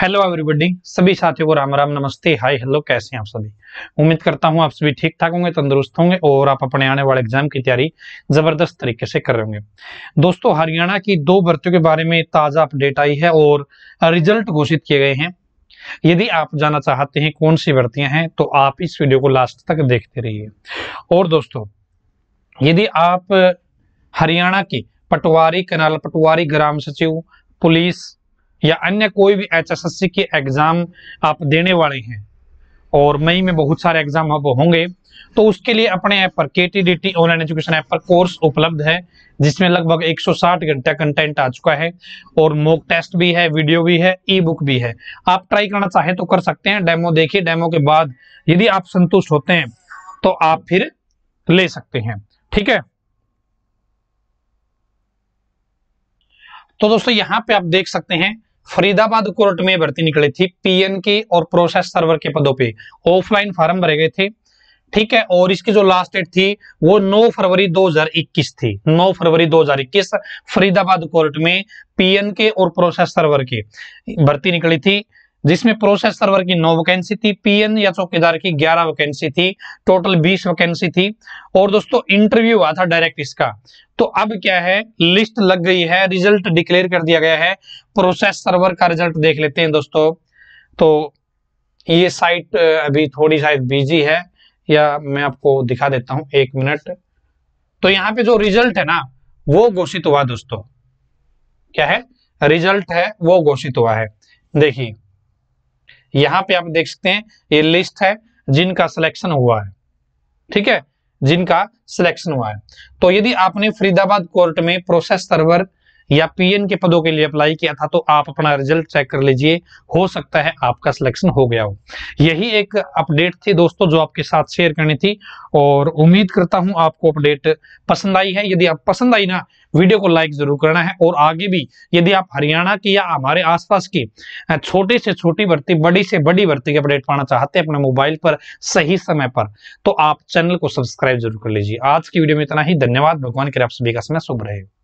hello everybody सभी साथियों को राम राम नमस्ते हाय हेलो कैसे हैं आप सभी उम्मीद करता हूं आप सभी ठीक ठाक होंगे तंदुरुस्त होंगे और आप अपने आने वाले एग्जाम की तैयारी जबरदस्त तरीके से कर रहे होंगे दोस्तों हरियाणा की दो भर्तियों के बारे में ताजा अपडेट आई है और रिजल्ट घोषित किए गए हैं यदि आप जाना चाहते हैं कौन सी भर्तियां हैं तो आप इस वीडियो को लास्ट तक देखते रहिए और दोस्तों यदि आप हरियाणा की पटवारी कनाल पटवारी ग्राम सचिव पुलिस या अन्य कोई भी एच के एग्ज़ाम आप देने वाले हैं और मई में बहुत सारे एग्ज़ाम अब होंगे तो उसके लिए अपने ऐप पर K T D T online education app पर कोर्स उपलब्ध है जिसमें लगभग 160 घंटे कंटेंट आ चुका है और मॉक टेस्ट भी है वीडियो भी है ई बुक भी है आप ट्राई करना चाहें तो कर सकते हैं डेमो देखिए डेमो के बाद यदि आप संतुष्ट होते हैं तो आप फिर ले सकते हैं ठीक है तो दोस्तों यहाँ पे आप देख सकते हैं फरीदाबाद कोर्ट में भर्ती निकली थी पीएन के और प्रोसेस सर्वर के पदों पे ऑफलाइन फॉर्म भरे गए थे ठीक है और इसकी जो लास्ट डेट थी वो 9 फरवरी 2021 थी 9 फरवरी 2021 फरीदाबाद कोर्ट में पीएन के और प्रोसेस सर्वर के भर्ती निकली थी जिसमें प्रोसेस सर्वर की नौ वैकेंसी थी पीएन या चौकीदार की ग्यारह वैकेंसी थी टोटल बीस वैकेंसी थी और दोस्तों इंटरव्यू हुआ था डायरेक्ट इसका तो अब क्या है लिस्ट लग गई है रिजल्ट डिक्लेयर कर दिया गया है प्रोसेस सर्वर का रिजल्ट देख लेते हैं दोस्तों तो ये साइट अभी थोड़ी शायद बिजी है या मैं आपको दिखा देता हूं एक मिनट तो यहाँ पे जो रिजल्ट है ना वो घोषित हुआ दोस्तों क्या है रिजल्ट है वो घोषित हुआ है देखिए यहाँ पे आप देख सकते हैं ये लिस्ट है जिनका सिलेक्शन हुआ है ठीक है जिनका सिलेक्शन हुआ है तो यदि आपने फरीदाबाद कोर्ट में प्रोसेस सर्वर या पीएन के पदों के लिए अप्लाई किया था तो आप अपना रिजल्ट चेक कर लीजिए हो सकता है आपका सिलेक्शन हो गया हो यही एक अपडेट थी दोस्तों जो आपके साथ शेयर करनी थी और उम्मीद करता हूं आपको अपडेट पसंद आई है यदि आप पसंद आई ना वीडियो को लाइक जरूर करना है और आगे भी यदि आप हरियाणा की या हमारे आसपास की छोटे से छोटी भर्ती बड़ी से बड़ी भर्ती के अपडेट पाना चाहते हैं अपने मोबाइल पर सही समय पर तो आप चैनल को सब्सक्राइब जरूर कर लीजिए आज की वीडियो में इतना ही धन्यवाद भगवान के आप सभी का समय शुभ रहे